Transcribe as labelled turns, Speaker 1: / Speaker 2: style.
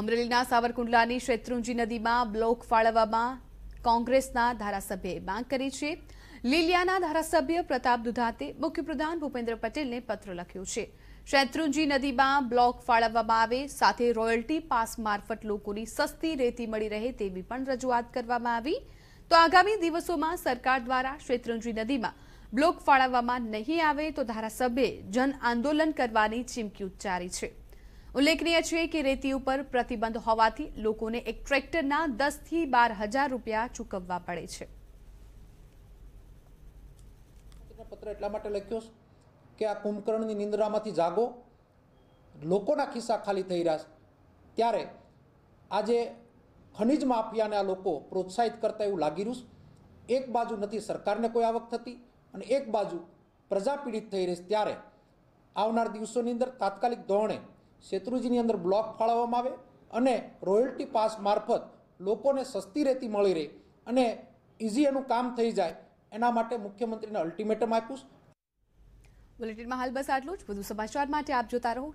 Speaker 1: અમરેલીના સાવરકુંડલાની શેત્રુંજી નદીમાં બ્લોક ફાળવવામાં કોંગ્રેસના ધારાસભ્યએ માંગ કરી છે લીલિયાના ધારાસભ્ય પ્રતાપ દુધાતે મુખ્યપ્રધાન ભૂપેન્દ્ર પટેલને પત્ર લખ્યું છે શેત્રુંજી નદીમાં બ્લોક ફાળવવામાં આવે સાથે રોયલ્ટી પાસ મારફત લોકોની સસ્તી રેતી મળી રહે તેવી પણ રજૂઆત કરવામાં આવી તો આગામી દિવસોમાં સરકાર દ્વારા શેત્રુંજી નદીમાં બ્લોક ફાળવવામાં નહીં આવે તો ધારાસભ્યે જન આંદોલન કરવાની ચીમકી ઉચ્ચારી છે ઉલ્લેખનીય છે કે રેતી ઉપર પ્રતિબંધ હોવાથી લોકોને એક ટ્રેક્ટરના દસથી બાર હજાર રૂપિયા ચૂકવવા પડે
Speaker 2: છે પત્ર એટલા માટે લખ્યો કે આ કુંભકર્ણની નિંદ્રામાંથી જાગો લોકોના ખિસ્સા ખાલી થઈ રહ્યા છે ત્યારે આજે ખનિજ માફિયાને આ લોકો પ્રોત્સાહિત કરતા એવું લાગી રહ્યું છે એક બાજુ નથી સરકારને કોઈ આવક થતી અને એક બાજુ પ્રજા પીડિત થઈ રહી છે ત્યારે આવનાર દિવસોની અંદર તાત્કાલિક ધોરણે શેત્રુજીની અંદર બ્લોક ફાળવવામાં આવે અને રોયલ્ટી પાસ મારફત લોકોને સસ્તી રહેતી મળી રહે અને ઇઝી એનું કામ થઈ જાય એના માટે મુખ્યમંત્રીને અલ્ટિમેટમ આપ્યું
Speaker 1: બુલેટિનમાં હાલ બસ આટલું જ વધુ સમાચાર માટે આપ જોતા રહો